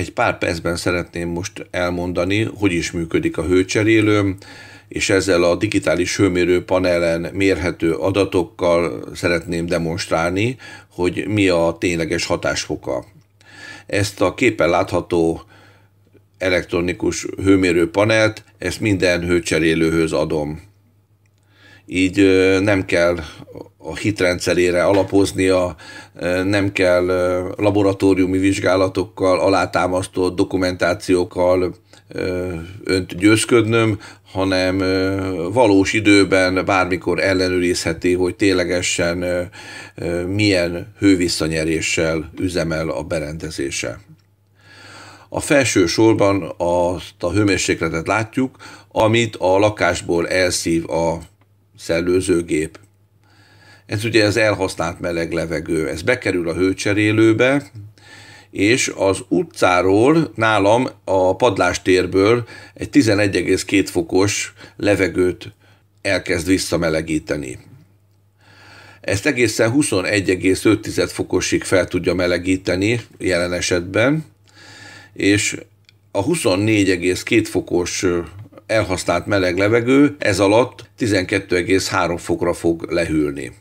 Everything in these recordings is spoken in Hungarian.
Egy pár percben szeretném most elmondani, hogy is működik a hőcserélőm, és ezzel a digitális hőmérő panelen mérhető adatokkal szeretném demonstrálni, hogy mi a tényleges hatásfoka. Ezt a képen látható elektronikus hőmérő panelt, ezt minden hőcserélőhöz adom így nem kell a hitrendszerére alapoznia, nem kell laboratóriumi vizsgálatokkal, alátámasztott dokumentációkkal önt győzködnöm, hanem valós időben bármikor ellenőrizheti, hogy ténylegesen milyen hővisszanyeréssel üzemel a berendezése. A felső sorban azt a hőmérsékletet látjuk, amit a lakásból elszív a szellőzőgép. Ez ugye az elhasznált meleg levegő. Ez bekerül a hőcserélőbe, és az utcáról nálam a padlástérből egy 11,2 fokos levegőt elkezd visszamelegíteni. Ezt egészen 21,5 fokosig fel tudja melegíteni jelen esetben, és a 24,2 fokos elhasznált meleg levegő ez alatt 12,3 fokra fog lehűlni.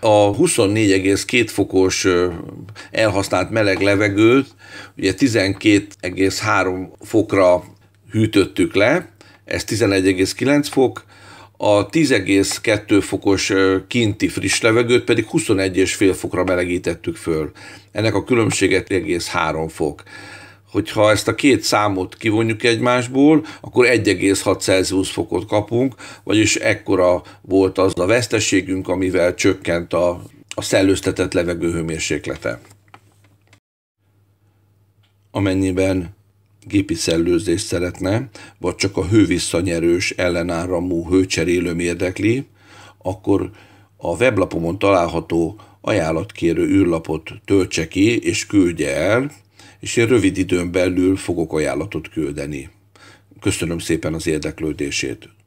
A 24,2 fokos elhasznált meleg levegőt ugye 12,3 fokra hűtöttük le, ez 11,9 fok, a 10,2 fokos kinti friss levegőt pedig 21,5 fokra melegítettük föl. Ennek a különbséget 1,3 fok hogyha ezt a két számot kivonjuk egymásból, akkor 1,6 Celsius fokot kapunk, vagyis ekkora volt az a veszteségünk, amivel csökkent a, a szellőztetett levegő hőmérséklete. Amennyiben gépi szellőzést szeretne, vagy csak a hővisszanyerős ellenáramú hőcserélőm érdekli, akkor a weblapomon található ajánlatkérő űrlapot töltse ki és küldje el, és én rövid időn belül fogok ajánlatot küldeni. Köszönöm szépen az érdeklődését.